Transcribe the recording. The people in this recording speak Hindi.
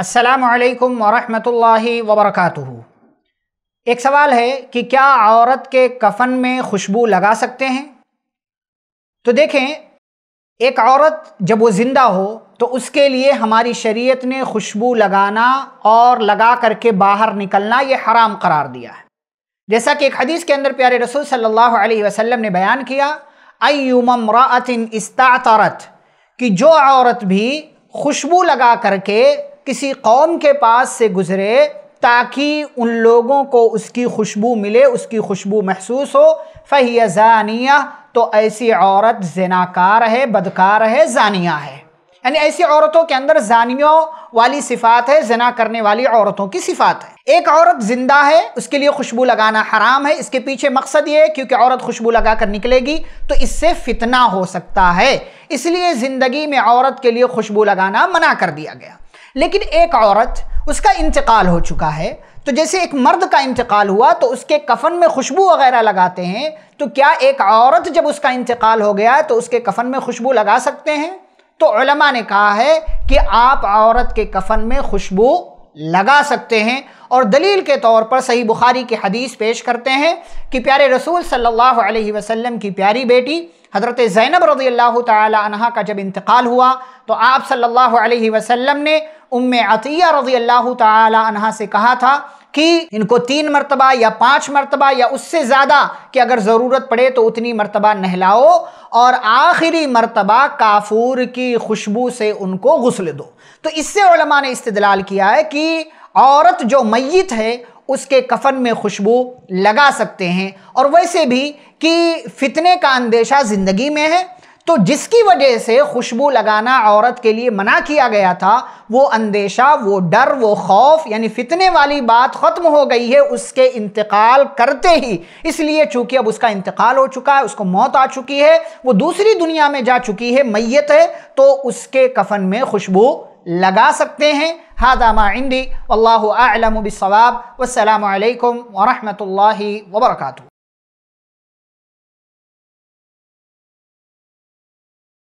असलकम वरहमल वबरक एक सवाल है कि क्या औरत के कफन में खुशबू लगा सकते हैं तो देखें एक औरत जब वो ज़िंदा हो तो उसके लिए हमारी शरीयत ने खुशबू लगाना और लगा करके बाहर निकलना ये हराम करार दिया है जैसा कि एक हदीस के अंदर प्यारे रसूल सल्लल्लाहु अलैहि वसल्लम ने बयान किया अयुमम रातिन कि जो औरत भी खुशबू लगा करके किसी कौम के पास से गुज़रे ताकि उन लोगों को उसकी खुशबू मिले उसकी खुशबू महसूस हो फ़हिया जानिया तो ऐसी औरत जनाकार है बदकार है जानिया है यानी ऐसी औरतों के अंदर जानियों वाली सिफात है जना करने वाली औरतों की सिफात है एक औरत जिंदा है उसके लिए खुशबू लगाना हराम है इसके पीछे मकसद ये है क्योंकि औरत खुशबू लगा कर निकलेगी तो इससे फितना हो सकता है इसलिए ज़िंदगी में औरत के लिए खुशबू लगाना मना कर दिया गया लेकिन एक औरत उसका इंतकाल हो चुका है तो जैसे एक मर्द का इंतकाल हुआ तो उसके कफन में खुशबू वगैरह लगाते हैं तो क्या एक औरत जब उसका इंतकाल हो गया तो उसके कफन में खुशबू लगा सकते हैं तो उलमा ने कहा है कि आप औरत के कफन में खुशबू लगा सकते हैं और दलील के तौर पर सही बुखारी की हदीस पेश करते हैं कि प्यारे रसूल सल्लल्लाहु अलैहि वसल्लम की प्यारी बेटी हज़रत ज़ैनब रज़ी अल्लाह तहा का जब इंतकाल हुआ तो आप सल्लल्लाहु अलैहि वसल्लम ने उम अतिया रजी अल्लाह तहा से कहा था कि इनको तीन मरतबा या पाँच मरतबा या उससे ज़्यादा कि अगर ज़रूरत पड़े तो उतनी मरतबा नहलाओ और आखिरी मरतबा काफूर की खुशबू से उनको गसल दो तो इससे ने इस्तलाल किया है कि औरत जो मैत है उसके कफन में खुशबू लगा सकते हैं और वैसे भी कि फितने का अंदेशा ज़िंदगी में है तो जिसकी वजह से खुशबू लगाना औरत के लिए मना किया गया था वो अंदेशा वो डर वो खौफ यानी फितने वाली बात ख़त्म हो गई है उसके इंतकाल करते ही इसलिए चूंकि अब उसका इंतकाल हो चुका है उसको मौत आ चुकी है वो दूसरी दुनिया में जा चुकी है मैत है तो उसके कफन में खुशबू लगा सकते हैं हादा माइंदी अल्लाह आलम बसवाब वालकम वरहमल वर्का